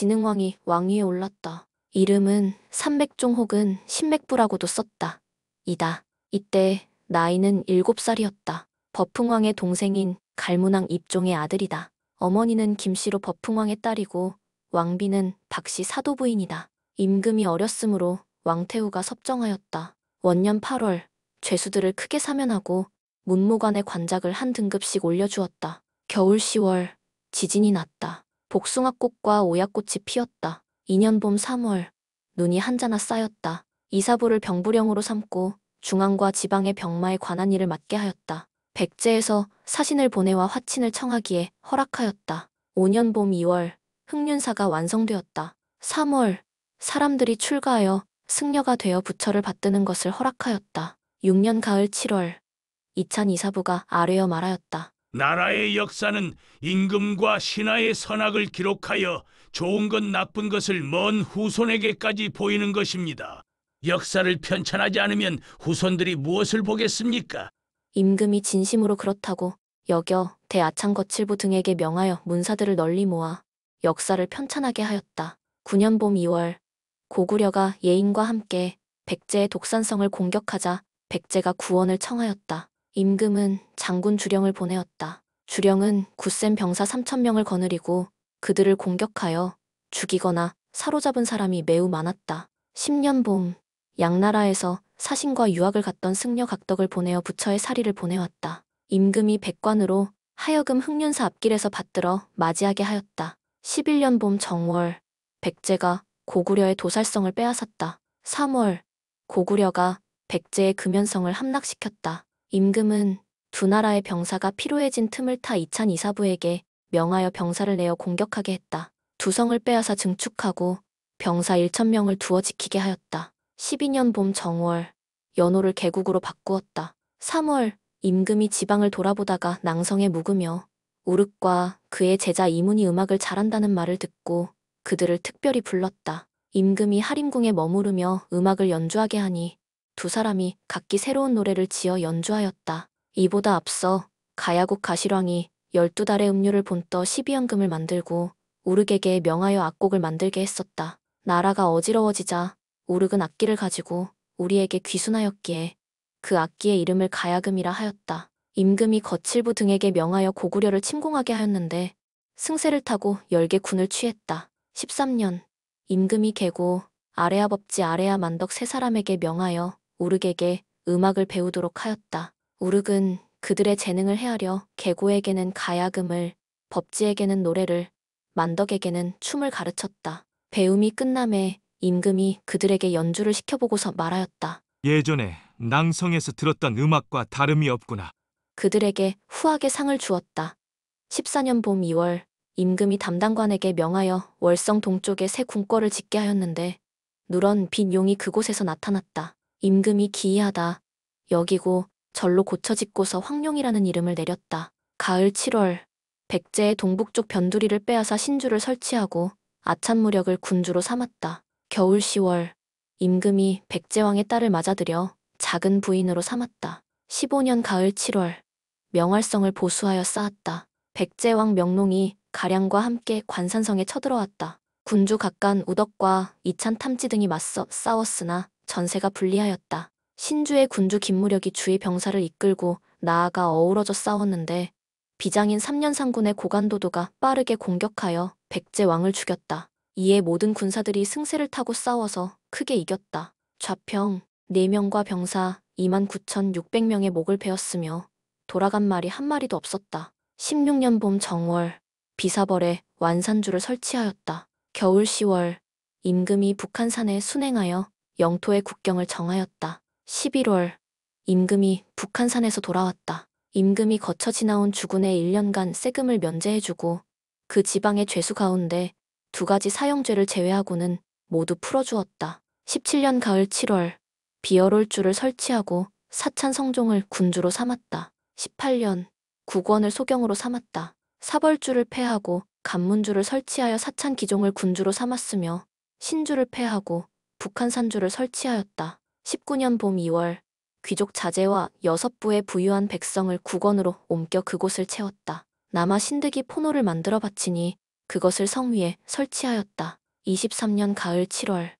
진흥왕이 왕위에 올랐다. 이름은 삼맥종 혹은 신맥부라고도 썼다. 이다. 이때 나이는 7살이었다. 버풍왕의 동생인 갈문왕 입종의 아들이다. 어머니는 김씨로 버풍왕의 딸이고 왕비는 박씨 사도부인이다. 임금이 어렸으므로 왕태후가 섭정하였다. 원년 8월 죄수들을 크게 사면하고 문무관의 관작을 한 등급씩 올려주었다. 겨울 10월 지진이 났다. 복숭아꽃과 오야꽃이 피었다. 2년 봄 3월 눈이 한자나 쌓였다. 이사부를 병부령으로 삼고 중앙과 지방의 병마에 관한 일을 맡게 하였다. 백제에서 사신을 보내와 화친을 청하기에 허락하였다. 5년 봄 2월 흑륜사가 완성되었다. 3월 사람들이 출가하여 승려가 되어 부처를 받드는 것을 허락하였다. 6년 가을 7월 이찬 이사부가 아뢰어 말하였다. 나라의 역사는 임금과 신하의 선악을 기록하여 좋은 것 나쁜 것을 먼 후손에게까지 보이는 것입니다. 역사를 편찬하지 않으면 후손들이 무엇을 보겠습니까? 임금이 진심으로 그렇다고 여겨 대아창 거칠부 등에게 명하여 문사들을 널리 모아 역사를 편찬하게 하였다. 9년 봄 2월 고구려가 예인과 함께 백제의 독산성을 공격하자 백제가 구원을 청하였다. 임금은 장군 주령을 보내었다. 주령은 굳센 병사 3천명을 거느리고 그들을 공격하여 죽이거나 사로잡은 사람이 매우 많았다. 10년 봄, 양나라에서 사신과 유학을 갔던 승려 각덕을 보내어 부처의 사리를 보내왔다. 임금이 백관으로 하여금 흑륜사 앞길에서 받들어 맞이하게 하였다. 11년 봄 정월, 백제가 고구려의 도살성을 빼앗았다. 3월, 고구려가 백제의 금연성을 함락시켰다. 임금은 두 나라의 병사가 피로해진 틈을 타 이찬 이사부에게 명하여 병사를 내어 공격하게 했다. 두 성을 빼앗아 증축하고 병사 1천명을 두어 지키게 하였다. 12년 봄 정월, 연호를 개국으로 바꾸었다. 3월, 임금이 지방을 돌아보다가 낭성에 묵으며 우륵과 그의 제자 이문이 음악을 잘한다는 말을 듣고 그들을 특별히 불렀다. 임금이 하림궁에 머무르며 음악을 연주하게 하니 두 사람이 각기 새로운 노래를 지어 연주하였다. 이보다 앞서 가야국 가시랑이 12달의 음료를 본떠 12연금을 만들고 우르에게 명하여 악곡을 만들게 했었다. 나라가 어지러워지자 우르은 악기를 가지고 우리에게 귀순하였기에 그 악기의 이름을 가야금이라 하였다. 임금이 거칠부 등에게 명하여 고구려를 침공하게 하였는데 승세를 타고 열 개 군을 취했다. 13년 임금이 개고 아레아 법지 아레아 만덕 세 사람에게 명하여 우륵에게 음악을 배우도록 하였다. 우륵은 그들의 재능을 헤아려 개고에게는 가야금을, 법지에게는 노래를, 만덕에게는 춤을 가르쳤다. 배움이 끝남에 임금이 그들에게 연주를 시켜보고서 말하였다. 예전에 낭성에서 들었던 음악과 다름이 없구나. 그들에게 후하게 상을 주었다. 14년 봄 2월 임금이 담당관에게 명하여 월성 동쪽에 새 궁궐을 짓게 하였는데 누런 빈 용이 그곳에서 나타났다. 임금이 기이하다. 여기고 절로 고쳐 짓고서 황룡이라는 이름을 내렸다. 가을 7월 백제의 동북쪽 변두리를 빼앗아 신주를 설치하고 아찬 무력을 군주로 삼았다. 겨울 10월 임금이 백제왕의 딸을 맞아들여 작은 부인으로 삼았다. 15년 가을 7월 명활성을 보수하여 쌓았다. 백제왕 명농이 가량과 함께 관산성에 쳐들어왔다. 군주 각간 우덕과 이찬 탐지 등이 맞서 싸웠으나 전세가 불리하였다. 신주의 군주 김무력이 주의 병사를 이끌고 나아가 어우러져 싸웠는데 비장인 3년 상군의 고간도도가 빠르게 공격하여 백제 왕을 죽였다. 이에 모든 군사들이 승세를 타고 싸워서 크게 이겼다. 좌평 4명과 병사 29,600명의 목을 베었으며 돌아간 말이 한 마리도 없었다. 16년 봄 정월 비사벌에 완산주를 설치하였다. 겨울 10월 임금이 북한산에 순행하여 영토의 국경을 정하였다. 11월 임금이 북한산에서 돌아왔다. 임금이 거쳐 지나온 주군의 1년간 세금을 면제해주고 그 지방의 죄수 가운데 두 가지 사형죄를 제외하고는 모두 풀어주었다. 17년 가을 7월 비열올주를 설치하고 사찬 성종을 군주로 삼았다. 18년 국원을 소경으로 삼았다. 사벌주를 패하고 간문주를 설치하여 사찬 기종을 군주로 삼았으며 신주를 패하고 북한 산조를 설치하였다. 19년 봄 2월 귀족 자제와 여섯 부의 부유한 백성을 국원으로 옮겨 그곳을 채웠다. 남아 신득이 포노를 만들어 바치니 그것을 성 위에 설치하였다. 23년 가을 7월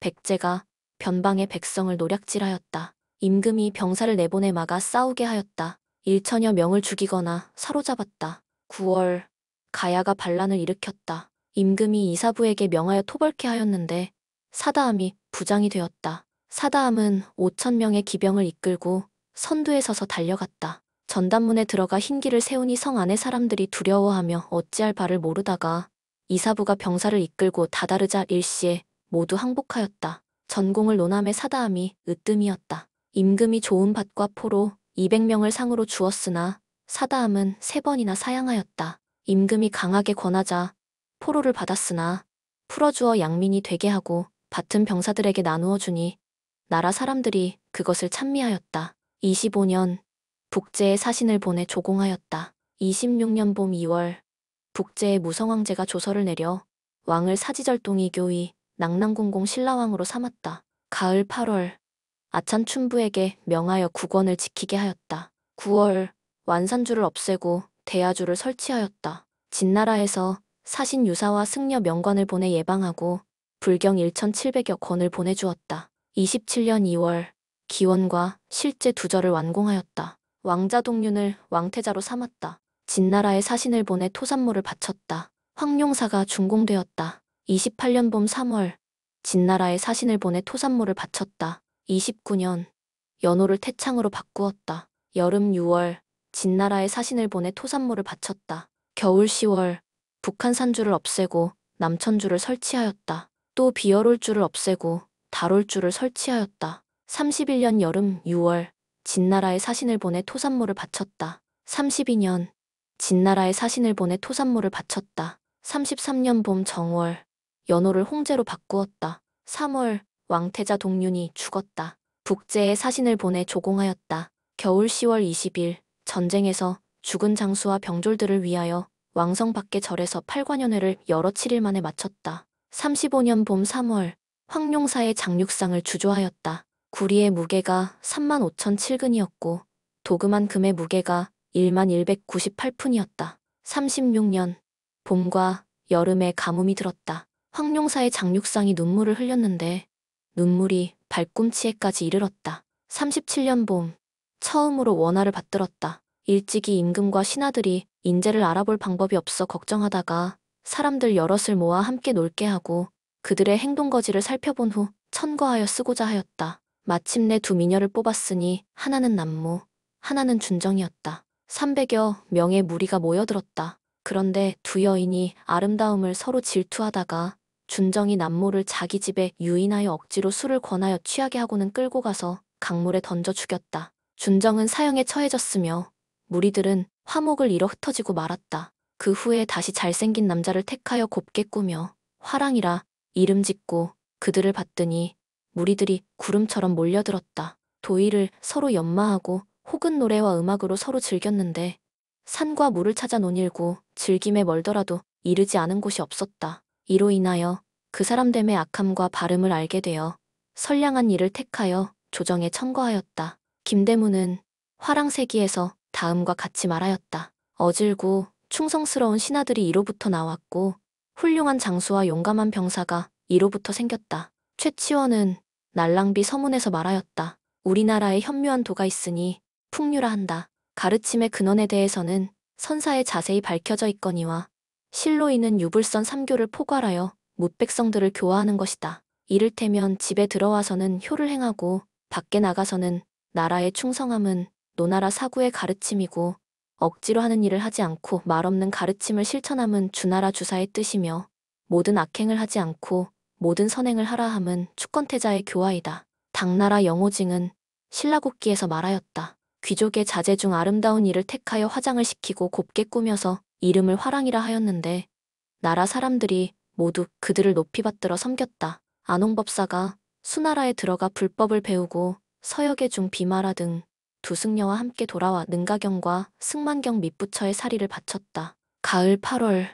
백제가 변방의 백성을 노략질하였다. 임금이 병사를 내보내 막아 싸우게 하였다. 1천여 명을 죽이거나 사로잡았다. 9월 가야가 반란을 일으켰다. 임금이 이사부에게 명하여 토벌케 하였는데 사다함이 부장이 되었다. 사다함은 5천 명의 기병을 이끌고 선두에 서서 달려갔다. 전단문에 들어가 흰기를 세우니 성 안의 사람들이 두려워하며 어찌할 바를 모르다가 이사부가 병사를 이끌고 다다르자 일시에 모두 항복하였다. 전공을 논함의 사다함이 으뜸이었다. 임금이 좋은 밭과 포로 200명을 상으로 주었으나 사다함은 세 번이나 사양하였다. 임금이 강하게 권하자 포로를 받았으나 풀어주어 양민이 되게 하고 밭은 병사들에게 나누어 주니 나라 사람들이 그것을 찬미하였다. 25년 북제의 사신을 보내 조공하였다. 26년 봄 2월 북제의 무성황제가 조서를 내려 왕을 사지절동이 교위낙랑공공 신라왕으로 삼았다. 가을 8월 아찬 춘부에게 명하여 국원을 지키게 하였다. 9월 완산주를 없애고 대야주를 설치하였다. 진나라에서 사신 유사와 승려 명관을 보내 예방하고 불경 1,700여 권을 보내주었다. 27년 2월 기원과 실제 두 절을 완공하였다. 왕자 동륜을 왕태자로 삼았다. 진나라의 사신을 보내 토산물을 바쳤다. 황룡사가 준공되었다. 28년 봄 3월 진나라의 사신을 보내 토산물을 바쳤다. 29년 연호를 태창으로 바꾸었다. 여름 6월 진나라의 사신을 보내 토산물을 바쳤다. 겨울 10월 북한 산주를 없애고 남천주를 설치하였다. 또비어올줄을 없애고 다올줄을 설치하였다. 31년 여름 6월 진나라의 사신을 보내 토산물을 바쳤다. 32년 진나라의 사신을 보내 토산물을 바쳤다. 33년 봄 정월 연호를 홍제로 바꾸었다. 3월 왕태자 동윤이 죽었다. 북제의 사신을 보내 조공하였다. 겨울 10월 20일 전쟁에서 죽은 장수와 병졸들을 위하여 왕성 밖의 절에서 팔관연회를 여러 7일 만에 마쳤다. 35년 봄 3월 황룡사의 장육상을 주조하였다. 구리의 무게가 3만 5천 7근이었고 도금한 금의 무게가 1만 198푼이었다. 36년 봄과 여름에 가뭄이 들었다. 황룡사의 장육상이 눈물을 흘렸는데 눈물이 발꿈치에까지 이르렀다. 37년 봄 처음으로 원화를 받들었다. 일찍이 임금과 신하들이 인재를 알아볼 방법이 없어 걱정하다가 사람들 여럿을 모아 함께 놀게 하고 그들의 행동거지를 살펴본 후 천거하여 쓰고자 하였다. 마침내 두 미녀를 뽑았으니 하나는 남무, 하나는 준정이었다. 300여 명의 무리가 모여들었다. 그런데 두 여인이 아름다움을 서로 질투하다가 준정이 남모를 자기 집에 유인하여 억지로 술을 권하여 취하게 하고는 끌고 가서 강물에 던져 죽였다. 준정은 사형에 처해졌으며 무리들은 화목을 잃어 흩어지고 말았다. 그 후에 다시 잘생긴 남자를 택하여 곱게 꾸며 화랑이라 이름 짓고 그들을 봤더니 무리들이 구름처럼 몰려들었다. 도의를 서로 연마하고 혹은 노래와 음악으로 서로 즐겼는데 산과 물을 찾아 논일고 즐김에 멀더라도 이르지 않은 곳이 없었다. 이로 인하여 그 사람됨의 악함과 발음을 알게 되어 선량한 일을 택하여 조정에 청거하였다. 김대문은 화랑세기에서 다음과 같이 말하였다. 어질고 충성스러운 신하들이 이로부터 나왔고 훌륭한 장수와 용감한 병사가 이로부터 생겼다. 최치원은 날랑비 서문에서 말하였다. 우리나라에 현묘한 도가 있으니 풍류라 한다. 가르침의 근원에 대해서는 선사에 자세히 밝혀져 있거니와 실로 이는 유불선 삼교를 포괄하여 무백성들을 교화하는 것이다. 이를테면 집에 들어와서는 효를 행하고 밖에 나가서는 나라의 충성함은 노나라 사구의 가르침이고 억지로 하는 일을 하지 않고 말없는 가르침을 실천함은 주나라 주사의 뜻이며 모든 악행을 하지 않고 모든 선행을 하라 함은 축권태자의 교화이다. 당나라 영호징은 신라국기에서 말하였다. 귀족의 자제 중 아름다운 일을 택하여 화장을 시키고 곱게 꾸며서 이름을 화랑이라 하였는데 나라 사람들이 모두 그들을 높이 받들어 섬겼다. 안홍법사가 수나라에 들어가 불법을 배우고 서역의 중 비마라 등두 승려와 함께 돌아와 능가경과 승만경 밑부처의 사리를 바쳤다. 가을 8월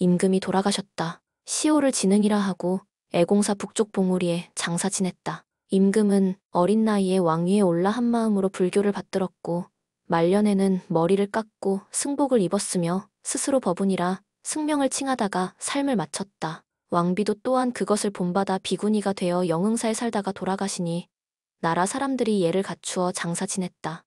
임금이 돌아가셨다. 시호를 지능이라 하고 애공사 북쪽 봉우리에 장사 지냈다. 임금은 어린 나이에 왕위에 올라 한 마음으로 불교를 받들었고 말년에는 머리를 깎고 승복을 입었으며 스스로 법운이라 승명을 칭하다가 삶을 마쳤다. 왕비도 또한 그것을 본받아 비구니가 되어 영흥사에 살다가 돌아가시니 나라 사람들이 예를 갖추어 장사 지냈다.